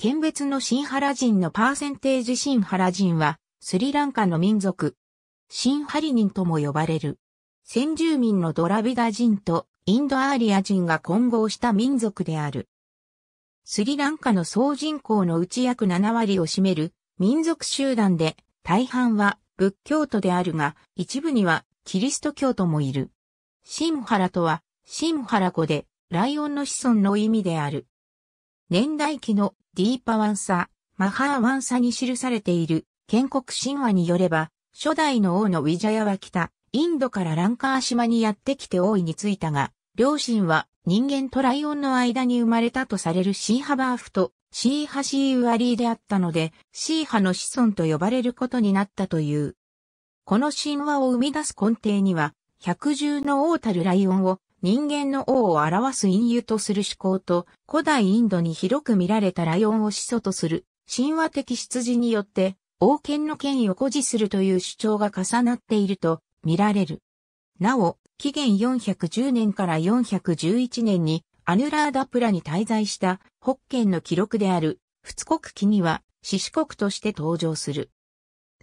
県別のシンハラ人のパーセンテージシンハラ人は、スリランカの民族。シンハリ人とも呼ばれる。先住民のドラビダ人とインドアーリア人が混合した民族である。スリランカの総人口のうち約7割を占める民族集団で、大半は仏教徒であるが、一部にはキリスト教徒もいる。シンハラとは、シンハラ語で、ライオンの子孫の意味である。年代記のディーパワンサ、マハーワンサに記されている建国神話によれば、初代の王のウィジャヤは北、インドからランカー島にやってきて王位についたが、両親は人間とライオンの間に生まれたとされるシーハバーフとシーハシーウアリーであったので、シーハの子孫と呼ばれることになったという。この神話を生み出す根底には、百獣の王たるライオンを人間の王を表す隠喩とする思考と、古代インドに広く見られたライオンを始祖とする、神話的出自によって、王権の権威を誇示するという主張が重なっていると見られる。なお、紀元410年から411年にアヌラーダプラに滞在した北県の記録である仏国記には獅子国として登場する。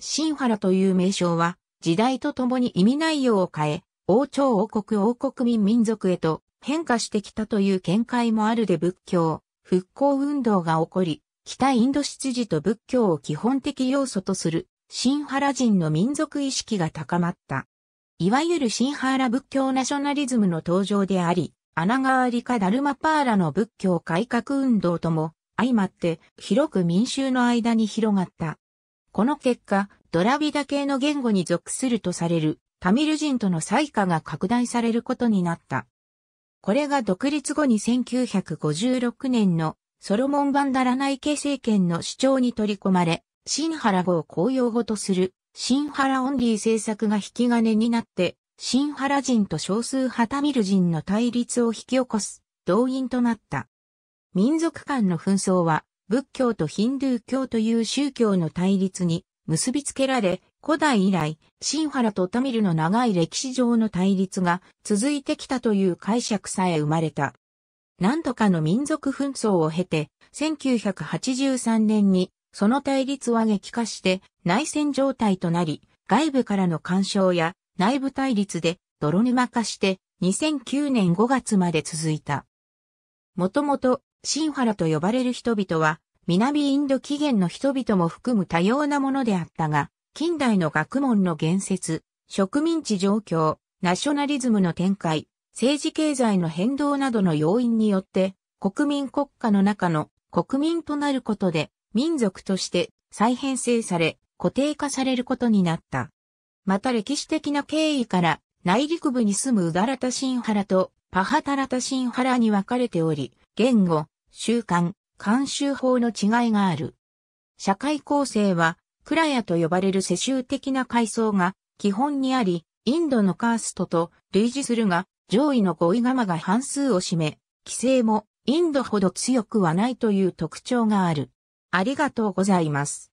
シンハラという名称は時代とともに意味内容を変え、王朝王国王国民民族へと変化してきたという見解もあるで仏教、復興運動が起こり、北インド執事と仏教を基本的要素とする新原人の民族意識が高まった。いわゆる新原仏教ナショナリズムの登場であり、穴川理科ダルマパーラの仏教改革運動とも相まって広く民衆の間に広がった。この結果、ドラビダ系の言語に属するとされるタミル人との採火が拡大されることになった。これが独立後に1956年のソロモン・バンダラ内系政権の主張に取り込まれ、シンハラ語を公用語とする、シンハラオンリー政策が引き金になって、シンハラ人と少数派タミル人の対立を引き起こす、動員となった。民族間の紛争は、仏教とヒンドゥー教という宗教の対立に結びつけられ、古代以来、シンハラとタミルの長い歴史上の対立が続いてきたという解釈さえ生まれた。何度かの民族紛争を経て、1983年にその対立は激化して内戦状態となり、外部からの干渉や内部対立で泥沼化して2009年5月まで続いた。もともと、シンハラと呼ばれる人々は南インド起源の人々も含む多様なものであったが、近代の学問の言説、植民地状況、ナショナリズムの展開、政治経済の変動などの要因によって、国民国家の中の国民となることで、民族として再編成され、固定化されることになった。また歴史的な経緯から、内陸部に住むウダラタシンハラとパハタラタシンハラに分かれており、言語、習慣、慣習法の違いがある。社会構成は、クラヤと呼ばれる世襲的な階層が基本にあり、インドのカーストと類似するが、上位の5位釜が半数を占め、規制もインドほど強くはないという特徴がある。ありがとうございます。